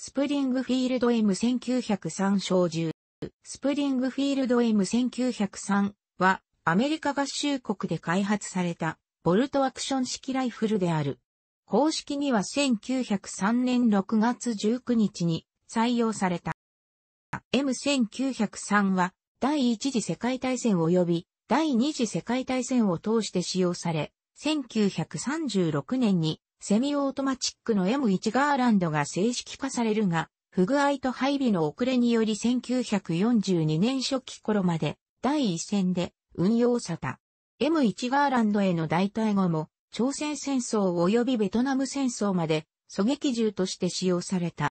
スプリングフィールド M1903 小銃。スプリングフィールド M1903 はアメリカ合衆国で開発されたボルトアクション式ライフルである。公式には1903年6月19日に採用された。M1903 は第一次世界大戦及び第二次世界大戦を通して使用され、1936年にセミオートマチックの M1 ガーランドが正式化されるが、不具合と配備の遅れにより1942年初期頃まで第一線で運用された。M1 ガーランドへの代替後も、朝鮮戦争及びベトナム戦争まで狙撃銃として使用された。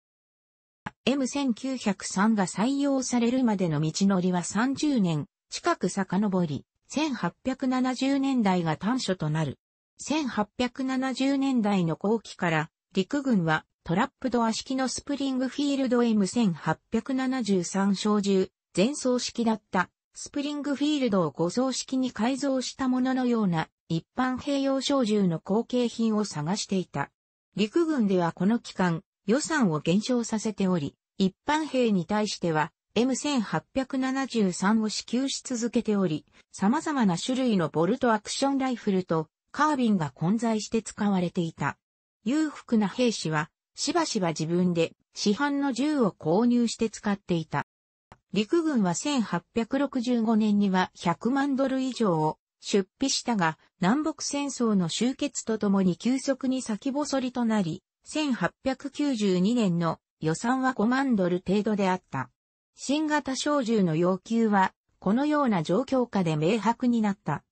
M1903 が採用されるまでの道のりは30年近く遡り、1870年代が短所となる。1870年代の後期から陸軍はトラップドア式のスプリングフィールド M1873 小銃、前装式だったスプリングフィールドを5装式に改造したもののような一般併用小銃の後継品を探していた。陸軍ではこの期間、予算を減少させており、一般兵に対しては M1873 を支給し続けており、様々な種類のボルトアクションライフルとカービンが混在して使われていた。裕福な兵士は、しばしば自分で市販の銃を購入して使っていた。陸軍は1865年には100万ドル以上を出費したが、南北戦争の終結とともに急速に先細りとなり、1892年の予算は5万ドル程度であった。新型小銃の要求は、このような状況下で明白になった。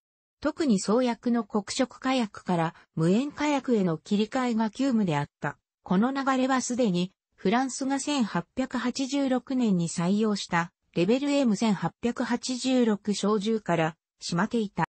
特に創薬の黒色火薬から無塩火薬への切り替えが急務であった。この流れはすでにフランスが1886年に採用したレベル M1886 小銃からしまっていた。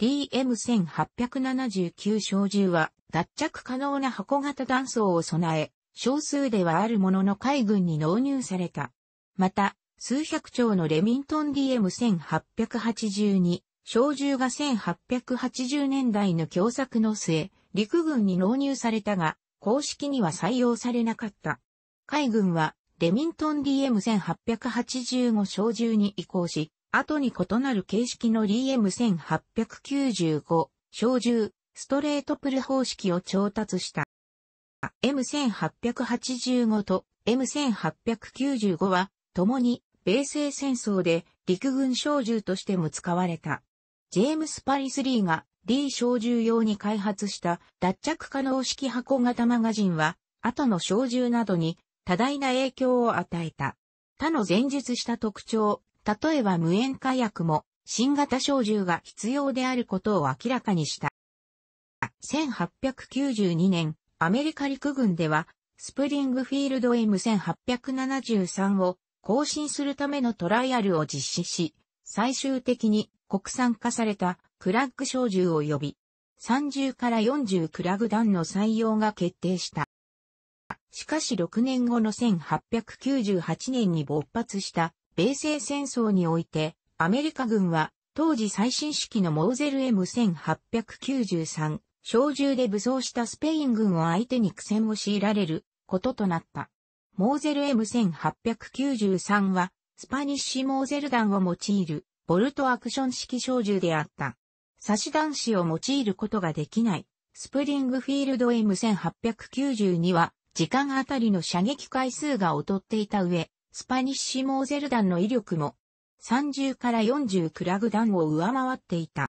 DM1879 小銃は脱着可能な箱型弾倉を備え、少数ではあるものの海軍に納入された。また、数百丁のレミントン DM1882 小銃が1880年代の共作の末、陸軍に納入されたが、公式には採用されなかった。海軍は、レミントン DM1885 小銃に移行し、後に異なる形式の DM1895 小銃、ストレートプル方式を調達した。M1885 と M1895 は、共に米西戦争で陸軍小銃としても使われた。ジェームス・パリスリーが D 小銃用に開発した脱着可能式箱型マガジンは、後の小銃などに多大な影響を与えた。他の前述した特徴、例えば無塩化薬も新型小銃が必要であることを明らかにした。1892年、アメリカ陸軍では、スプリングフィールド M1873 を更新するためのトライアルを実施し、最終的に国産化されたクラッグ小銃を呼び、30から40クラグ弾の採用が決定した。しかし6年後の1898年に勃発した米西戦争において、アメリカ軍は当時最新式のモーゼル M1893 小銃で武装したスペイン軍を相手に苦戦を強いられることとなった。モーゼル M1893 はスパニッシュモーゼル弾を用いるボルトアクション式小銃であった。差し弾子を用いることができない。スプリングフィールド M1892 は、時間あたりの射撃回数が劣っていた上、スパニッシュモーゼル弾の威力も、30から40クラグ弾を上回っていた。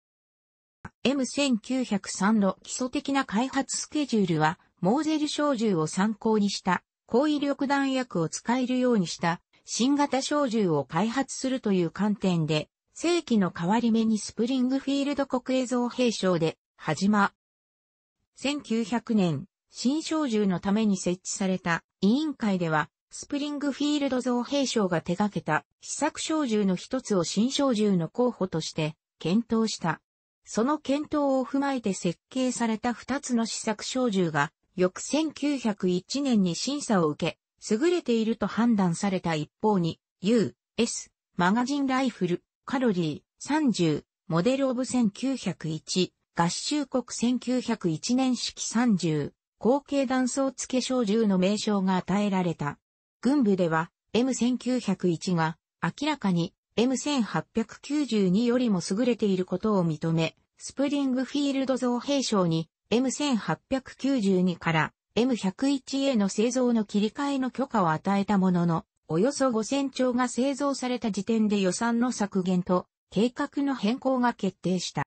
M1903 の基礎的な開発スケジュールは、モーゼル小銃を参考にした、高威力弾薬を使えるようにした、新型小銃を開発するという観点で、世紀の変わり目にスプリングフィールド国営造兵省で、始ま。1900年、新小銃のために設置された委員会では、スプリングフィールド造兵省が手掛けた試作小銃の一つを新小銃の候補として検討した。その検討を踏まえて設計された二つの試作小銃が、翌1901年に審査を受け、優れていると判断された一方に、U、S、マガジンライフル、カロリー、30、モデルオブ1901、合衆国1901年式30、後継断層付け小銃の名称が与えられた。軍部では M1901 が明らかに M1892 よりも優れていることを認め、スプリングフィールド造兵賞に M1892 から M101A の製造の切り替えの許可を与えたものの、およそ5000丁が製造された時点で予算の削減と計画の変更が決定した。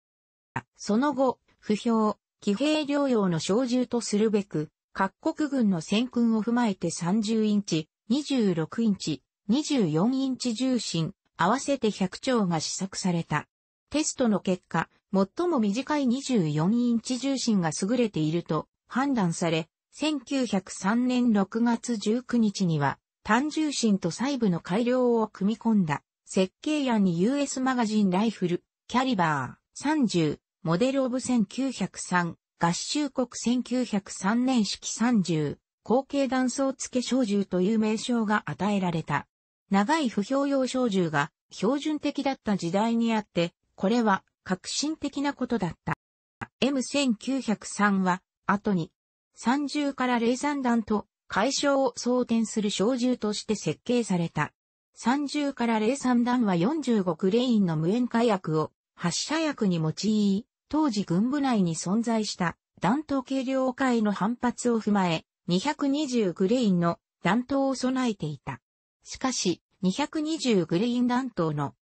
その後、不評、騎兵療養の小銃とするべく、各国軍の戦訓を踏まえて30インチ、26インチ、24インチ重心、合わせて100丁が試作された。テストの結果、最も短い24インチ重心が優れていると判断され、1903年6月19日には単重心と細部の改良を組み込んだ設計案に US マガジンライフル、キャリバー30、モデルオブ1903、合衆国1903年式30、後継断層付け小銃という名称が与えられた。長い不評用小銃が標準的だった時代にあって、これは革新的なことだった。M1903 は後に30から霊山弾と解消を装填する小銃として設計された。30から03弾は45クレインの無塩火薬を発射薬に用い、当時軍部内に存在した弾頭軽量化への反発を踏まえ、220グレインの弾頭を備えていた。しかし、220グレイン弾頭の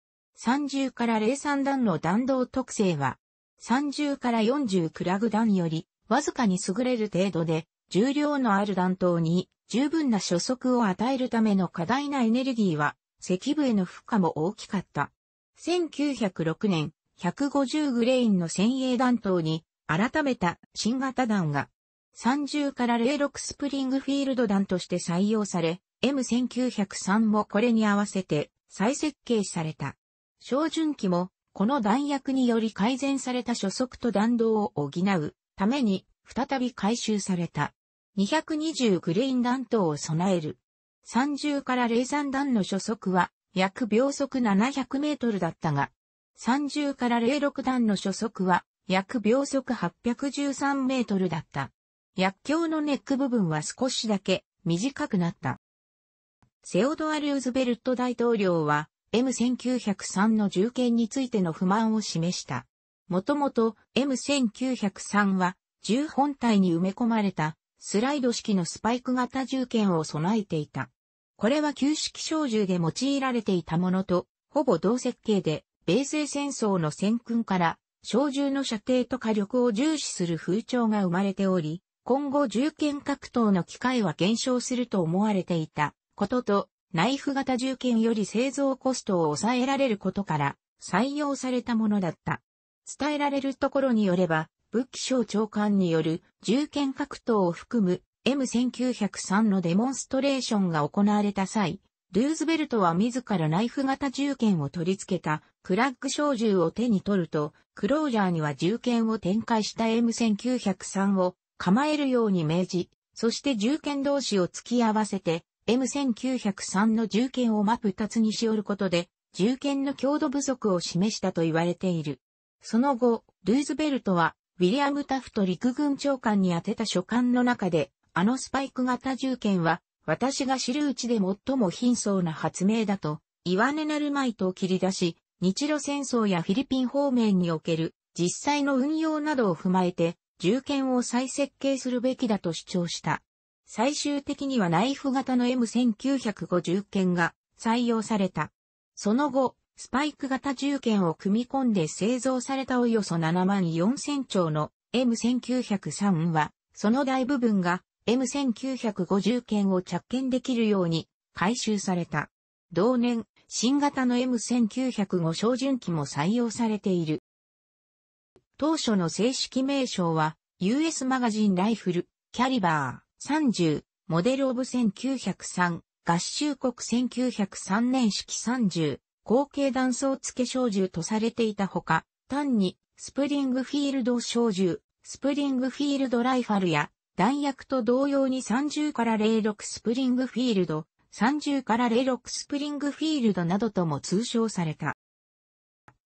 30から03弾の弾道特性は、30から40クラグ弾よりわずかに優れる程度で、重量のある弾頭に十分な初速を与えるための過大なエネルギーは、石部への負荷も大きかった。1906年、150グレインの先鋭弾頭に、改めた新型弾が、30から06スプリングフィールド弾として採用され、M1903 もこれに合わせて再設計された。照準器も、この弾薬により改善された初速と弾道を補うために、再び回収された。220グレイン弾頭を備える。30から03弾の初速は約秒速700メートルだったが、30から06弾の初速は約秒速813メートルだった。薬莢のネック部分は少しだけ短くなった。セオドア・ルーズベルト大統領は M1903 の銃剣についての不満を示した。もともと M1903 は銃本体に埋め込まれたスライド式のスパイク型銃剣を備えていた。これは旧式小銃で用いられていたものと、ほぼ同設計で、米西戦争の戦訓から、小銃の射程と火力を重視する風潮が生まれており、今後銃剣格闘の機会は減少すると思われていたことと、ナイフ型銃剣より製造コストを抑えられることから採用されたものだった。伝えられるところによれば、武器省長官による銃剣格闘を含む M1903 のデモンストレーションが行われた際、ルーズベルトは自らナイフ型銃剣を取り付けたクラッグ小銃を手に取ると、クロージャーには銃剣を展開した M1903 を構えるように命じ、そして銃剣同士を突き合わせて M1903 の銃剣を真っ二つにしおることで、銃剣の強度不足を示したと言われている。その後、ルーズベルトはウィリアム・タフト陸軍長官に宛てた書簡の中で、あのスパイク型銃剣は、私が知るうちで最も貧相な発明だと、言わねなるまいと切り出し、日露戦争やフィリピン方面における実際の運用などを踏まえて、銃剣を再設計するべきだと主張した。最終的にはナイフ型の M1950 剣が採用された。その後、スパイク型銃剣を組み込んで製造されたおよそ7万4000丁の M1903 は、その大部分が M1950 剣を着剣できるように回収された。同年、新型の M1905 照準機も採用されている。当初の正式名称は、US マガジンライフル、キャリバー30、モデルオブ1903、合衆国1903年式30、合計断層付け小銃とされていたほか、単にスプリングフィールド小銃、スプリングフィールドライファルや弾薬と同様に30から06スプリングフィールド、30から06スプリングフィールドなどとも通称された。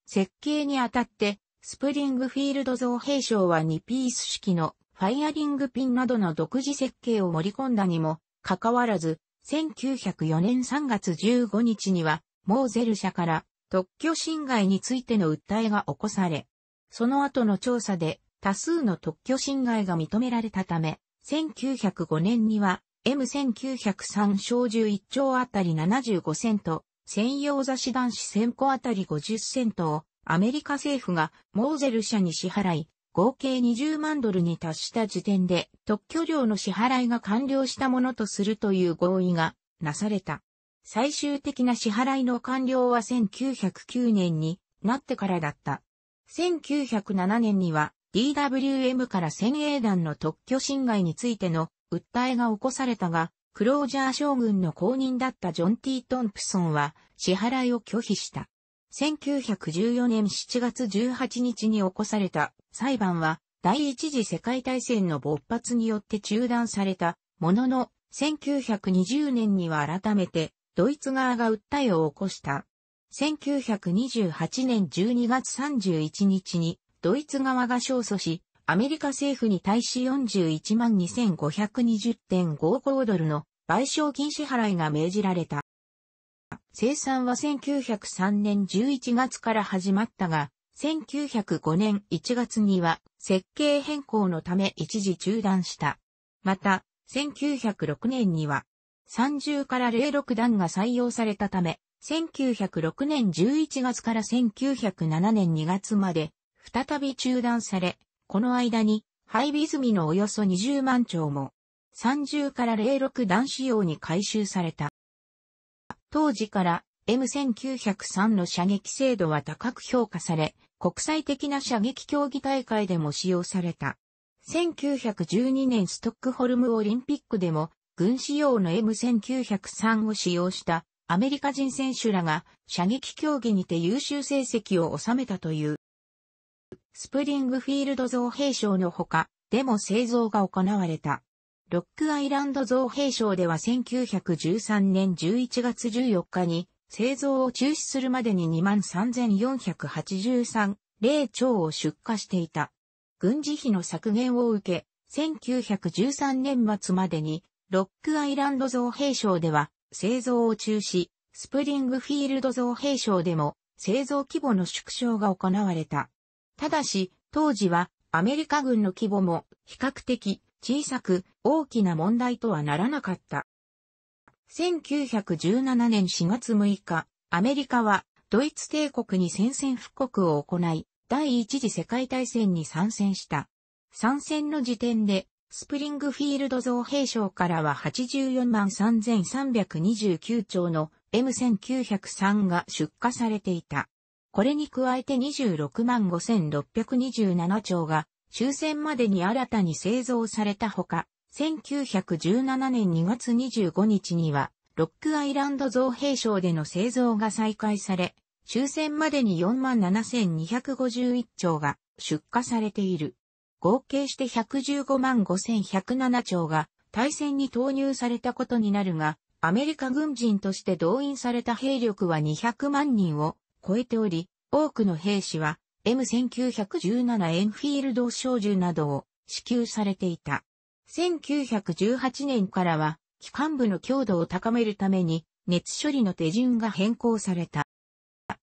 設計にあたって、スプリングフィールド造兵省は2ピース式のファイアリングピンなどの独自設計を盛り込んだにも、かかわらず、1904年3月15日には、モーゼル社から特許侵害についての訴えが起こされ、その後の調査で多数の特許侵害が認められたため、1905年には M1903 小1 1丁あたり75セント、専用雑誌男子1000個あたり50セントをアメリカ政府がモーゼル社に支払い、合計20万ドルに達した時点で特許料の支払いが完了したものとするという合意がなされた。最終的な支払いの完了は1909年になってからだった。1907年には DWM から先鋭団の特許侵害についての訴えが起こされたが、クロージャー将軍の後任だったジョン・ T・ トンプソンは支払いを拒否した。1914年7月18日に起こされた裁判は第一次世界大戦の勃発によって中断されたものの1920年には改めてドイツ側が訴えを起こした。1928年12月31日に、ドイツ側が勝訴し、アメリカ政府に対し41万2520.55ドルの賠償金支払いが命じられた。生産は1903年11月から始まったが、1905年1月には設計変更のため一時中断した。また、1906年には30から06弾が採用されたため、1906年11月から1907年2月まで、再び中断され、この間に、配備済みのおよそ20万丁も、30から06弾仕様に回収された。当時から M1903 の射撃精度は高く評価され、国際的な射撃競技大会でも使用された。1912年ストックホルムオリンピックでも軍仕様の M1903 を使用したアメリカ人選手らが射撃競技にて優秀成績を収めたという。スプリングフィールド造兵賞のほか、でも製造が行われた。ロックアイランド造兵賞では1913年11月14日に製造を中止するまでに23,483例超を出荷していた。軍事費の削減を受け、1913年末までにロックアイランド造幣省では製造を中止、スプリングフィールド造幣省でも製造規模の縮小が行われた。ただし、当時はアメリカ軍の規模も比較的小さく大きな問題とはならなかった。1917年4月6日、アメリカはドイツ帝国に宣戦布告を行い、第一次世界大戦に参戦した。参戦の時点でスプリングフィールド造幣省からは84万3329丁の M1903 が出荷されていた。これに加えて26万5627丁が終戦までに新たに製造されたほか、1917年2月25日にはロックアイランド造幣省での製造が再開され、終戦までに4万7251丁が出荷されている。合計して115万5107兆が対戦に投入されたことになるが、アメリカ軍人として動員された兵力は200万人を超えており、多くの兵士は M1917 エンフィールド小銃などを支給されていた。1918年からは、機関部の強度を高めるために、熱処理の手順が変更された。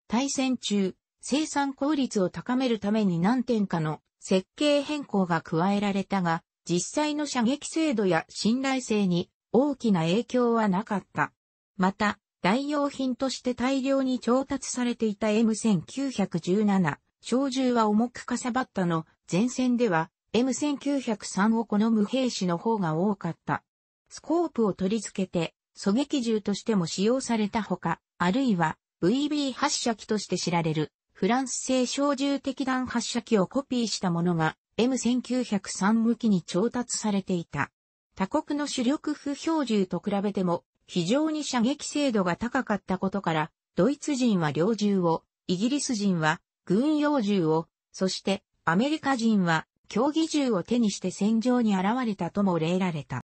対戦中、生産効率を高めるために何点かの設計変更が加えられたが、実際の射撃精度や信頼性に大きな影響はなかった。また、代用品として大量に調達されていた M1917、小銃は重くかさばったの、前線では M1903 を好む兵士の方が多かった。スコープを取り付けて、狙撃銃としても使用されたほか、あるいは VB 発射機として知られるフランス製小銃的弾発射機をコピーしたものが M1903 向きに調達されていた。他国の主力不標銃と比べても非常に射撃精度が高かったことから、ドイツ人は猟銃を、イギリス人は軍用銃を、そしてアメリカ人は競技銃を手にして戦場に現れたとも例られた。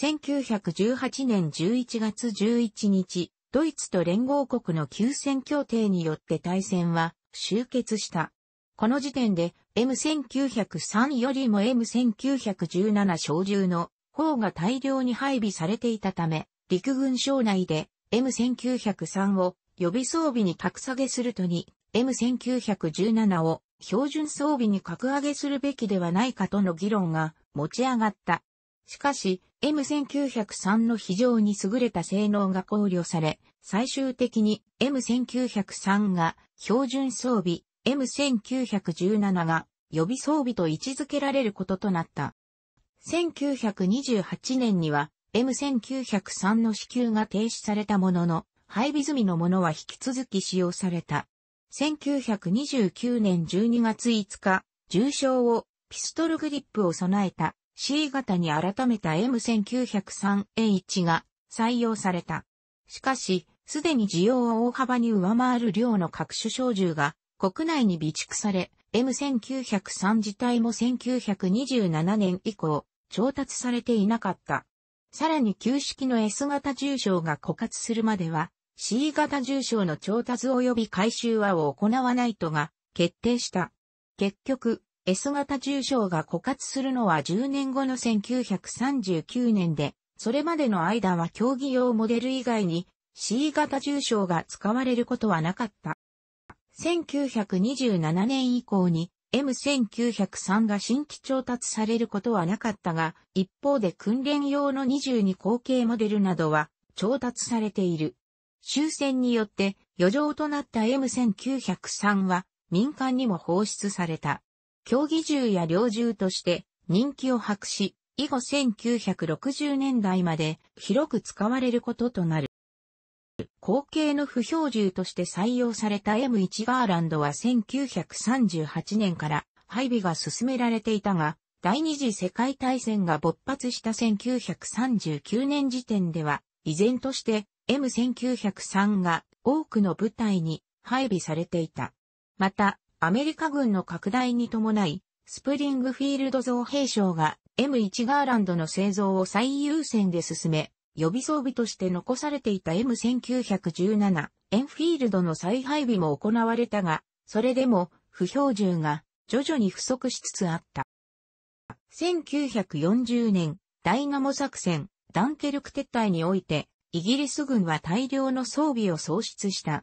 1918年11月11日、ドイツと連合国の休戦協定によって対戦は終結した。この時点で M1903 よりも M1917 小銃の方が大量に配備されていたため、陸軍省内で M1903 を予備装備に格下げするとに M1917 を標準装備に格上げするべきではないかとの議論が持ち上がった。しかし、M1903 の非常に優れた性能が考慮され、最終的に M1903 が標準装備、M1917 が予備装備と位置づけられることとなった。1928年には M1903 の支給が停止されたものの、配備済みのものは引き続き使用された。1929年12月5日、重傷をピストルグリップを備えた C 型に改めた M1903H が採用された。しかし、すでに需要を大幅に上回る量の各種小銃が国内に備蓄され、M1903 自体も1927年以降、調達されていなかった。さらに旧式の S 型重症が枯渇するまでは、C 型重症の調達及び回収は行わないとが決定した。結局、S 型重症が枯渇するのは10年後の1939年で、それまでの間は競技用モデル以外に C 型重症が使われることはなかった。1927年以降に M1903 が新規調達されることはなかったが、一方で訓練用の22口径モデルなどは調達されている。終戦によって余剰となった M1903 は民間にも放出された。競技銃や猟銃として人気を博し、以後1960年代まで広く使われることとなる。後継の不標銃として採用された M1 ガーランドは1938年から配備が進められていたが、第二次世界大戦が勃発した1939年時点では、依然として M1903 が多くの部隊に配備されていた。また、アメリカ軍の拡大に伴い、スプリングフィールド造兵廠が M1 ガーランドの製造を最優先で進め、予備装備として残されていた M1917 エンフィールドの再配備も行われたが、それでも不標準が徐々に不足しつつあった。1940年、ダイナモ作戦、ダンケルク撤退において、イギリス軍は大量の装備を喪失した。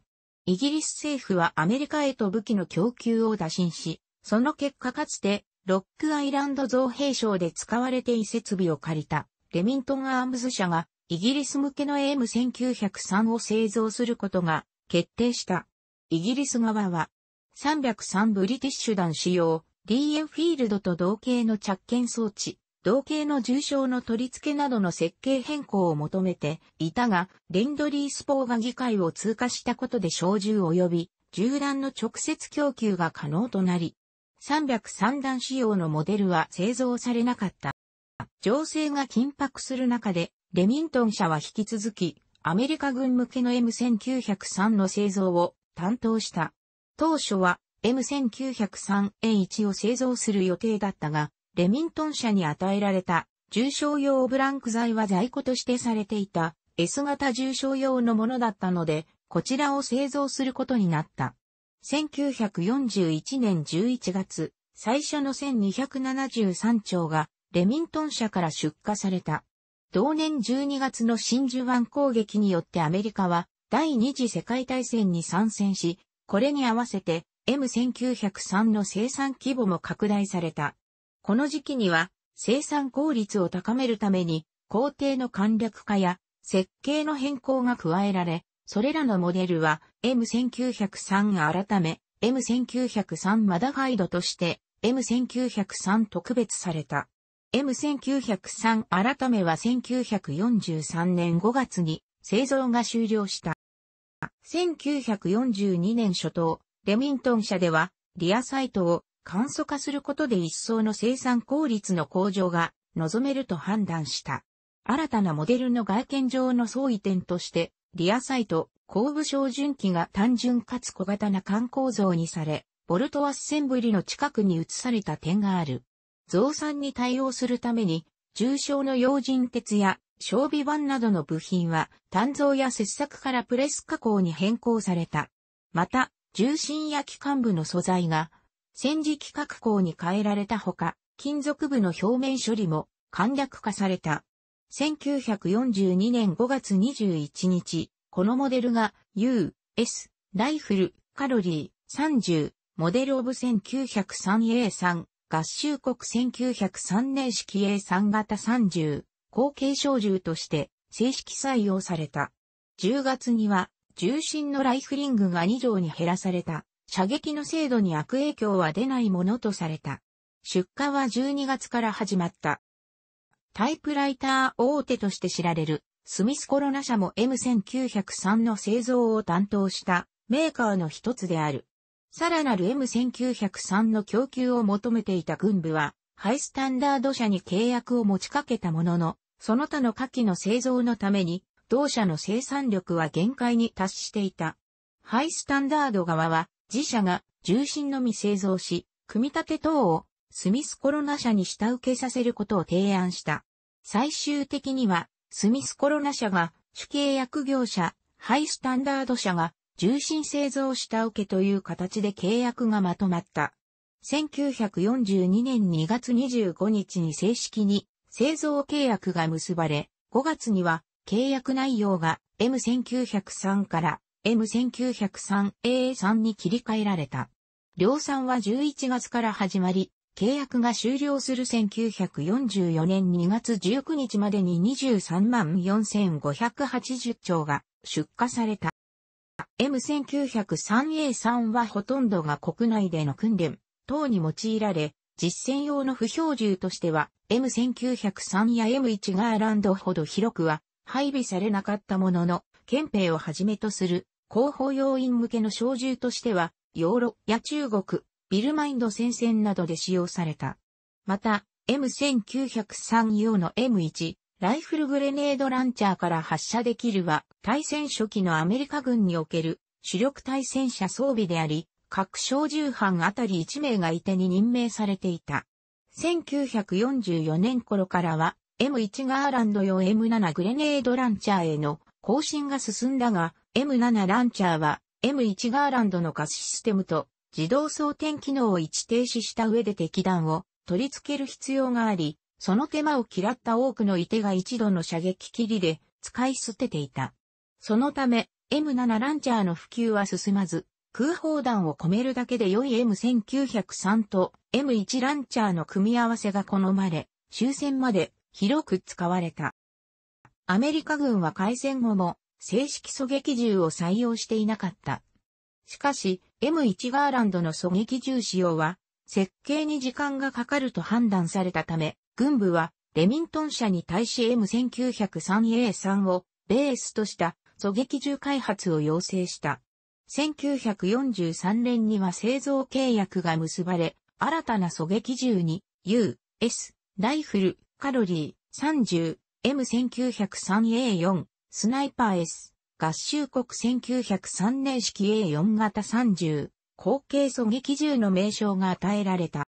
イギリス政府はアメリカへと武器の供給を打診し、その結果かつて、ロックアイランド造兵廠で使われてい設備を借りた、レミントンアームズ社が、イギリス向けの AM1903 を製造することが決定した。イギリス側は、303ブリティッシュ弾使用、d m フィールドと同型の着艦装置、同型の重症の取り付けなどの設計変更を求めていたが、レンドリースポーが議会を通過したことで小銃及び銃弾の直接供給が可能となり、303弾仕様のモデルは製造されなかった。情勢が緊迫する中で、レミントン社は引き続き、アメリカ軍向けの M1903 の製造を担当した。当初は M1903A1 を製造する予定だったが、レミントン社に与えられた重症用ブランク剤は在庫としてされていた S 型重症用のものだったので、こちらを製造することになった。1941年11月、最初の1273丁がレミントン社から出荷された。同年12月の真珠湾攻撃によってアメリカは第二次世界大戦に参戦し、これに合わせて M1903 の生産規模も拡大された。この時期には生産効率を高めるために工程の簡略化や設計の変更が加えられ、それらのモデルは M1903 改め M1903 マダファイドとして M1903 特別された。M1903 改めは1943年5月に製造が終了した。1942年初頭、レミントン社ではリアサイトを簡素化することで一層の生産効率の向上が望めると判断した。新たなモデルの外見上の相違点として、リアサイト、後部照準器が単純かつ小型な管構造にされ、ボルトアッセンブリの近くに移された点がある。増産に対応するために、重症の用心鉄や装備板などの部品は、単造や切削からプレス加工に変更された。また、重心や機関部の素材が、戦時規格校に変えられたほか、金属部の表面処理も簡略化された。1942年5月21日、このモデルが U、S、ライフル、カロリー、30、モデルオブ 1903A3、合衆国1903年式 A3 型30、後継小銃として正式採用された。10月には、重心のライフリングが2条に減らされた。射撃の精度に悪影響は出ないものとされた。出荷は12月から始まった。タイプライター大手として知られるスミスコロナ社も M1903 の製造を担当したメーカーの一つである。さらなる M1903 の供給を求めていた軍部は、ハイスタンダード社に契約を持ちかけたものの、その他の下記の製造のために、同社の生産力は限界に達していた。ハイスタンダード側は、自社が重心のみ製造し、組み立て等をスミスコロナ社に下請けさせることを提案した。最終的には、スミスコロナ社が主契約業者、ハイスタンダード社が重心製造下請けという形で契約がまとまった。1942年2月25日に正式に製造契約が結ばれ、5月には契約内容が M1903 から M1903A3 に切り替えられた。量産は11月から始まり、契約が終了する1944年2月19日までに23万4580丁が出荷された。M1903A3 はほとんどが国内での訓練等に用いられ、実戦用の不標銃としては M1903 や M1 ガーランドほど広くは配備されなかったものの、憲兵をはじめとする広報要員向けの小銃としては、ヨーロッや中国、ビルマインド戦線などで使用された。また、M1903 用の M1、ライフルグレネードランチャーから発射できるは、対戦初期のアメリカ軍における主力対戦車装備であり、各小銃班あたり1名がいてに任命されていた。1944年頃からは、M1 ガーランド用 M7 グレネードランチャーへの更新が進んだが、M7 ランチャーは M1 ガーランドの貸スシステムと自動装填機能を一停止した上で敵弾を取り付ける必要があり、その手間を嫌った多くの射手が一度の射撃切りで使い捨てていた。そのため M7 ランチャーの普及は進まず、空砲弾を込めるだけで良い M1903 と M1 ランチャーの組み合わせが好まれ、終戦まで広く使われた。アメリカ軍は開戦後も正式狙撃銃を採用していなかった。しかし、M1 ガーランドの狙撃銃使用は、設計に時間がかかると判断されたため、軍部は、レミントン社に対し M1903A3 をベースとした狙撃銃開発を要請した。1943年には製造契約が結ばれ、新たな狙撃銃に U、S、ライフル、カロリー、30、M1903A4、スナイパー S、合衆国1903年式 A4 型30、後継狙撃銃の名称が与えられた。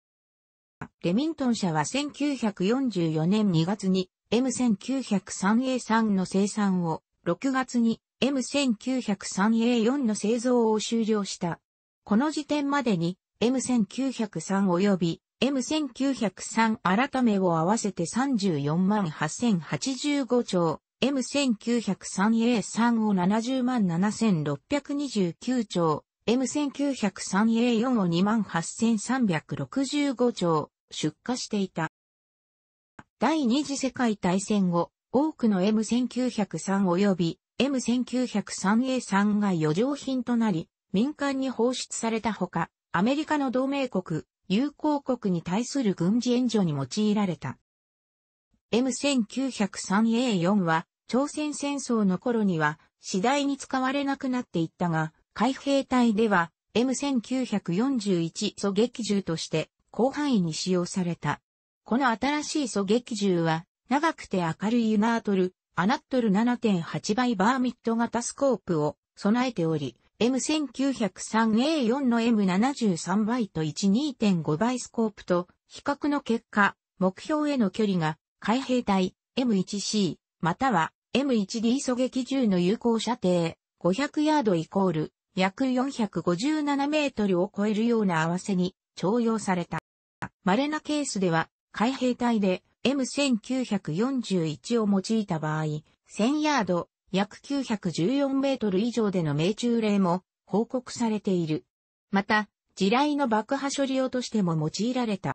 レミントン社は1944年2月に M1903A3 の生産を、6月に M1903A4 の製造を終了した。この時点までに M1903 及び M1903 改めを合わせて34万8085兆。M1903A3 を70万7629兆、M1903A4 を2万8365兆、出荷していた。第二次世界大戦後、多くの M1903 及び M1903A3 が余剰品となり、民間に放出されたほか、アメリカの同盟国、友好国に対する軍事援助に用いられた。M1903A4 は、朝鮮戦争の頃には次第に使われなくなっていったが、海兵隊では M1941 狙撃銃として広範囲に使用された。この新しい狙撃銃は、長くて明るいユナートル、アナットル7.8倍バーミット型スコープを備えており、M1903A4 の M73 倍と1.2.5倍スコープと比較の結果、目標への距離が海兵隊 M1C または M1D 狙撃銃の有効射程500ヤードイコール約457メートルを超えるような合わせに徴用された。稀なケースでは海兵隊で M1941 を用いた場合1000ヤード約914メートル以上での命中例も報告されている。また、地雷の爆破処理用としても用いられた。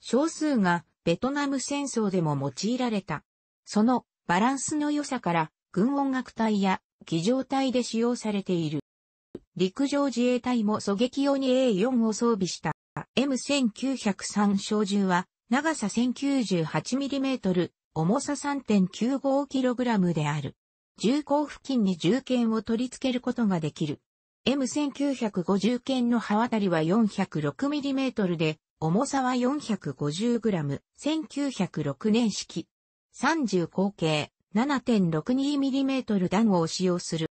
少数がベトナム戦争でも用いられた。そのバランスの良さから軍音楽隊や騎乗隊で使用されている。陸上自衛隊も狙撃用に A4 を装備した M1903 小銃は長さ 1098mm、重さ 3.95kg である。銃口付近に銃剣を取り付けることができる。M1950 剣の刃渡りは 406mm で、重さは 450g、1906年式。30口径、7.62mm 弾を使用する。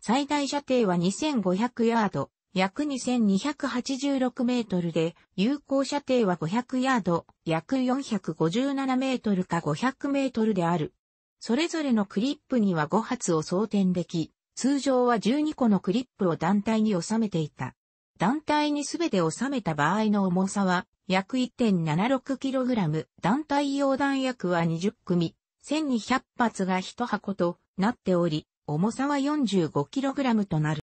最大射程は2500ヤード、約2286メートルで、有効射程は500ヤード、約457メートルか500メートルである。それぞれのクリップには5発を装填でき、通常は12個のクリップを団体に収めていた。団体にすべて収めた場合の重さは約 1.76kg、団体用弾薬は20組、1200発が1箱となっており、重さは 45kg となる。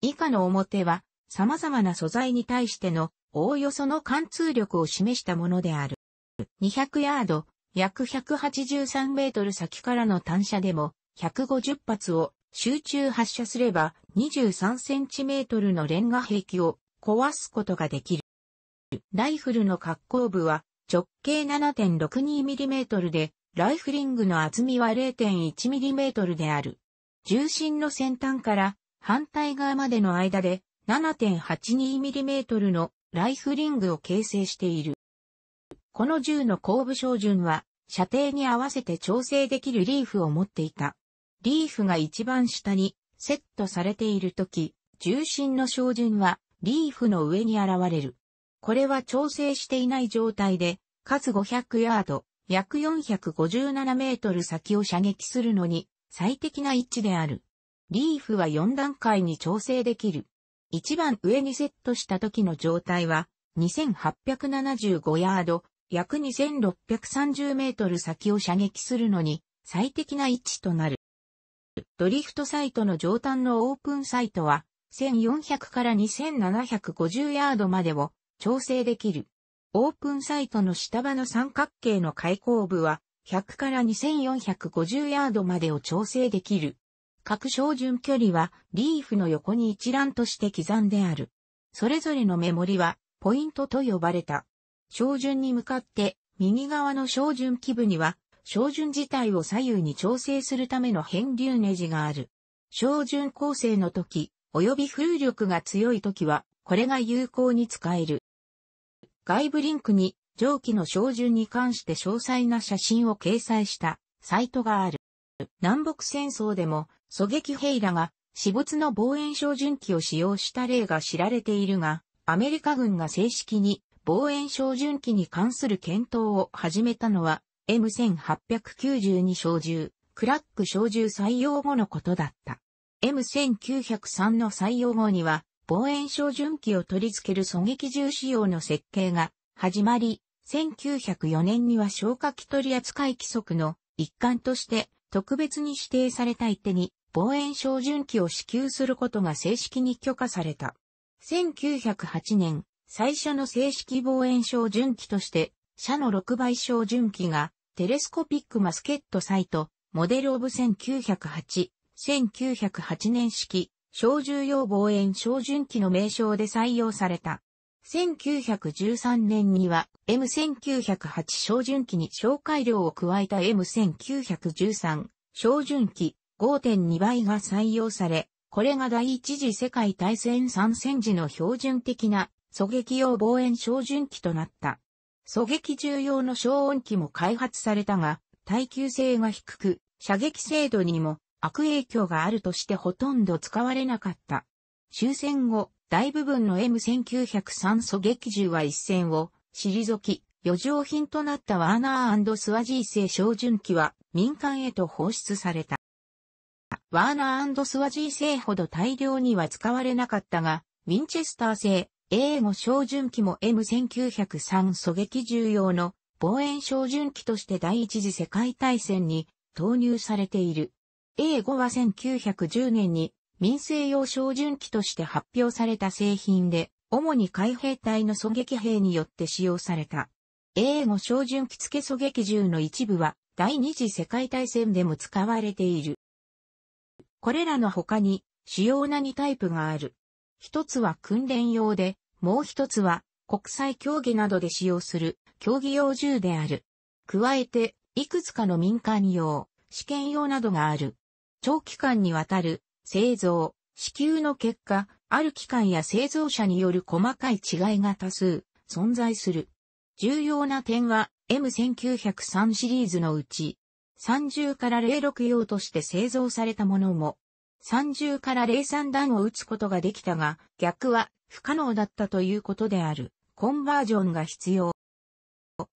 以下の表は、様々な素材に対しての、おおよその貫通力を示したものである。200ヤード、約183メートル先からの単車でも、150発を集中発射すれば 23cm のレンガ壁を壊すことができる。ライフルの格好部は直径 7.62mm で、ライフリングの厚みは 0.1mm である。重心の先端から反対側までの間で 7.82mm のライフリングを形成している。この銃の後部照準は射程に合わせて調整できるリーフを持っていた。リーフが一番下にセットされているとき、重心の照準はリーフの上に現れる。これは調整していない状態で、数500ヤード、約457メートル先を射撃するのに最適な位置である。リーフは4段階に調整できる。一番上にセットした時の状態は、2875ヤード、約2630メートル先を射撃するのに最適な位置となる。ドリフトサイトの上端のオープンサイトは、1400から2750ヤードまでを調整できる。オープンサイトの下場の三角形の開口部は、100から2450ヤードまでを調整できる。各標準距離はリーフの横に一覧として刻んである。それぞれのメモリはポイントと呼ばれた。標準に向かって右側の標準基部には照準自体を左右に調整するための変流ネジがある。照準構成の時、及び風力が強い時は、これが有効に使える。外部リンクに蒸気の照準に関して詳細な写真を掲載したサイトがある。南北戦争でも狙撃兵らが私物の望遠照準器を使用した例が知られているが、アメリカ軍が正式に望遠照準器に関する検討を始めたのは M1892 小銃、クラック小銃採用後のことだった。M1903 の採用後には、望遠照準器を取り付ける狙撃銃仕様の設計が始まり、1904年には消火器取扱規則の一環として特別に指定された一手に望遠照準器を支給することが正式に許可された。1908年、最初の正式望遠照準器として、社の6倍照準器がテレスコピックマスケットサイト、モデルオブ1908、1908年式、小銃用望遠小準機の名称で採用された。1913年には M1908 小準機に紹介量を加えた M1913 小準機5.2倍が採用され、これが第一次世界大戦参戦時の標準的な狙撃用望遠小準機となった。狙撃重要の消音機も開発されたが、耐久性が低く、射撃精度にも悪影響があるとしてほとんど使われなかった。終戦後、大部分の M1903 狙撃銃は一戦を退き、余剰品となったワーナースワジー製照準機は民間へと放出された。ワーナースワジー製ほど大量には使われなかったが、ウィンチェスター製、英語照準機も M1903 狙撃重要の望遠照準機として第一次世界大戦に投入されている。英語は1910年に民生用照準機として発表された製品で、主に海兵隊の狙撃兵によって使用された。英語照準機付け狙撃銃の一部は第二次世界大戦でも使われている。これらの他に主要な2タイプがある。一つは訓練用で、もう一つは国際競技などで使用する競技用銃である。加えて、いくつかの民間用、試験用などがある。長期間にわたる製造、支給の結果、ある機関や製造者による細かい違いが多数存在する。重要な点は M1903 シリーズのうち30から06用として製造されたものも30から03弾を打つことができたが、逆は不可能だったということである。コンバージョンが必要。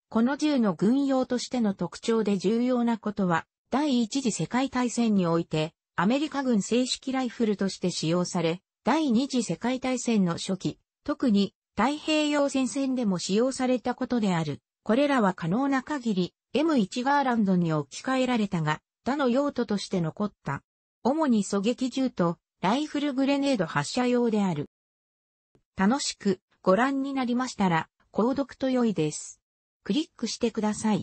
この銃の軍用としての特徴で重要なことは、第一次世界大戦において、アメリカ軍正式ライフルとして使用され、第二次世界大戦の初期、特に太平洋戦線でも使用されたことである。これらは可能な限り M1 ガーランドに置き換えられたが、他の用途として残った。主に狙撃銃とライフルグレネード発射用である。楽しくご覧になりましたら、購読と良いです。クリックしてください。